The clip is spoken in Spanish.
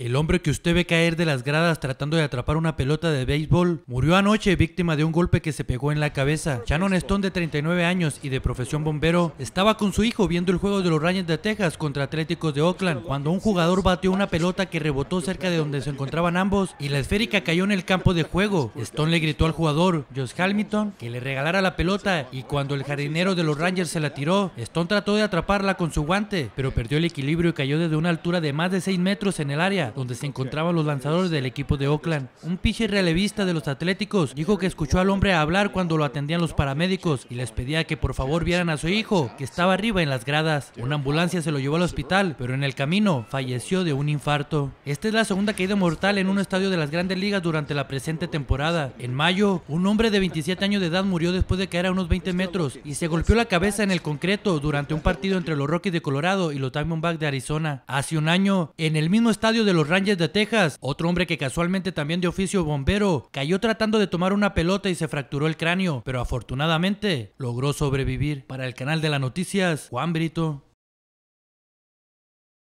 El hombre que usted ve caer de las gradas tratando de atrapar una pelota de béisbol murió anoche víctima de un golpe que se pegó en la cabeza. Shannon Stone, de 39 años y de profesión bombero, estaba con su hijo viendo el juego de los Rangers de Texas contra Atléticos de Oakland cuando un jugador batió una pelota que rebotó cerca de donde se encontraban ambos y la esférica cayó en el campo de juego. Stone le gritó al jugador, Josh Hamilton, que le regalara la pelota y cuando el jardinero de los Rangers se la tiró, Stone trató de atraparla con su guante, pero perdió el equilibrio y cayó desde una altura de más de 6 metros en el área donde se encontraban los lanzadores del equipo de Oakland. Un pitcher relevista de los Atléticos dijo que escuchó al hombre hablar cuando lo atendían los paramédicos y les pedía que por favor vieran a su hijo, que estaba arriba en las gradas. Una ambulancia se lo llevó al hospital, pero en el camino falleció de un infarto. Esta es la segunda caída mortal en un estadio de las grandes ligas durante la presente temporada. En mayo, un hombre de 27 años de edad murió después de caer a unos 20 metros y se golpeó la cabeza en el concreto durante un partido entre los Rockies de Colorado y los Diamondbacks de Arizona. Hace un año, en el mismo estadio de los los Rangers de Texas, otro hombre que casualmente también de oficio bombero, cayó tratando de tomar una pelota y se fracturó el cráneo, pero afortunadamente logró sobrevivir. Para el canal de las noticias, Juan Brito.